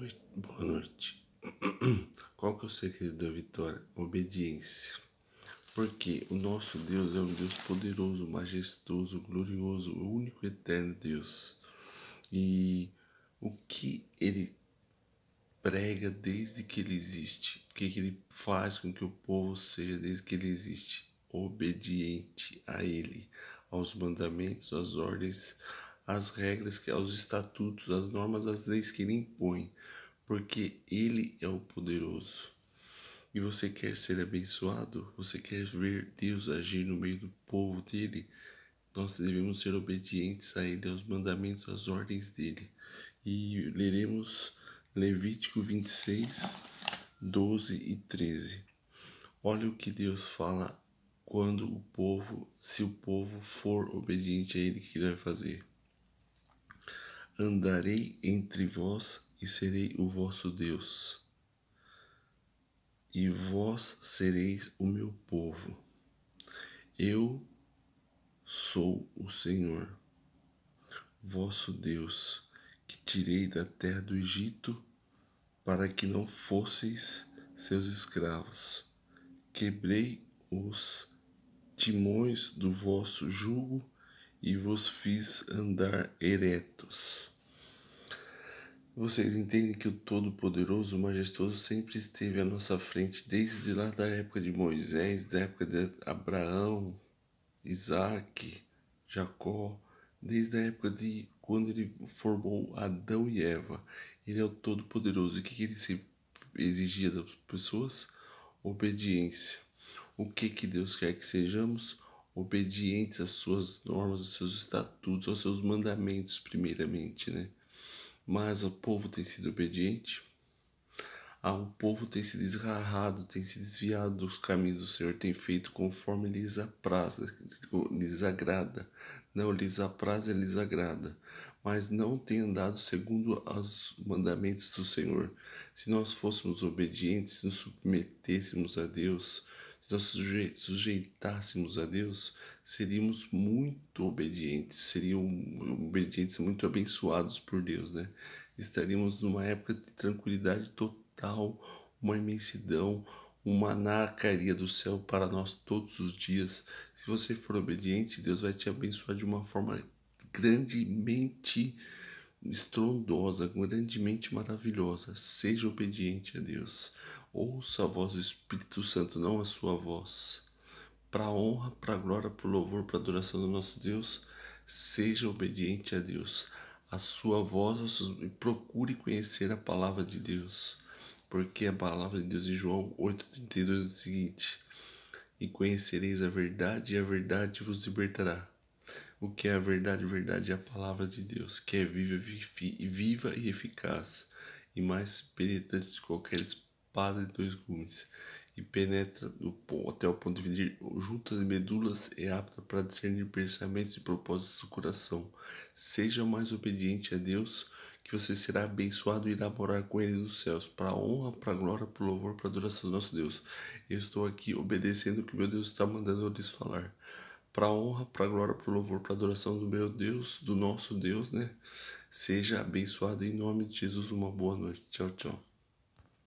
noite. Boa noite. Qual que é o segredo da vitória? Obediência. Porque o nosso Deus é um Deus poderoso, majestoso, glorioso, o único eterno Deus. E o que ele prega desde que ele existe? O que ele faz com que o povo seja desde que ele existe? Obediente a ele, aos mandamentos, às ordens, às regras, aos é estatutos, às normas, às leis que ele impõe, porque ele é o poderoso. E você quer ser abençoado? Você quer ver Deus agir no meio do povo dele? Nós devemos ser obedientes a ele, aos mandamentos, às ordens dele. E leremos Levítico 26, 12 e 13. Olha o que Deus fala quando o povo, se o povo for obediente a ele, que ele vai fazer andarei entre vós e serei o vosso Deus, e vós sereis o meu povo. Eu sou o Senhor, vosso Deus, que tirei da terra do Egito para que não fosseis seus escravos. Quebrei os timões do vosso jugo e vos fiz andar eretos. Vocês entendem que o Todo-Poderoso, Majestoso sempre esteve à nossa frente desde lá da época de Moisés, da época de Abraão, Isaac, Jacó, desde a época de quando ele formou Adão e Eva. Ele é o Todo-Poderoso. O que, ele se exigia das pessoas? Obediência. O que, que Deus quer que sejamos? Obedientes às suas normas, aos seus estatutos, aos seus mandamentos, primeiramente, né? mas o povo tem sido obediente, ah, o povo tem se desgarrado, tem se desviado dos caminhos do Senhor, tem feito conforme lhes apraz, lhes agrada. Não lhes apraz lhes agrada, mas não tem andado segundo os mandamentos do Senhor. Se nós fôssemos obedientes, nos submetêssemos a Deus, se nós sujeitássemos a Deus, seríamos muito obedientes, seriam obedientes muito abençoados por Deus, né? Estaríamos numa época de tranquilidade total, uma imensidão, uma anarcaria do céu para nós todos os dias. Se você for obediente, Deus vai te abençoar de uma forma grandemente estrondosa, grandemente maravilhosa. Seja obediente a Deus. Ouça a voz do Espírito Santo, não a sua voz. Para a honra, para a glória, para o louvor, para a adoração do nosso Deus, seja obediente a Deus. A sua voz e procure conhecer a palavra de Deus. Porque a palavra de Deus em João 8,32 é o seguinte: E conhecereis a verdade, e a verdade vos libertará o que é a verdade. A verdade é a palavra de Deus, que é viva, viva e eficaz, e mais penetrante de qualquer espada de dois gumes, e penetra até o ponto de dividir juntas e medulas, é apta para discernir pensamentos e propósitos do coração. Seja mais obediente a Deus, que você será abençoado e irá morar com Ele nos céus, para a honra, para a glória, para o louvor, para a adoração do nosso Deus. Eu estou aqui obedecendo o que meu Deus está mandando eu lhes falar para a honra, para a glória, para o louvor, para a adoração do meu Deus, do nosso Deus, né? Seja abençoado em nome de Jesus. Uma boa noite. Tchau, tchau.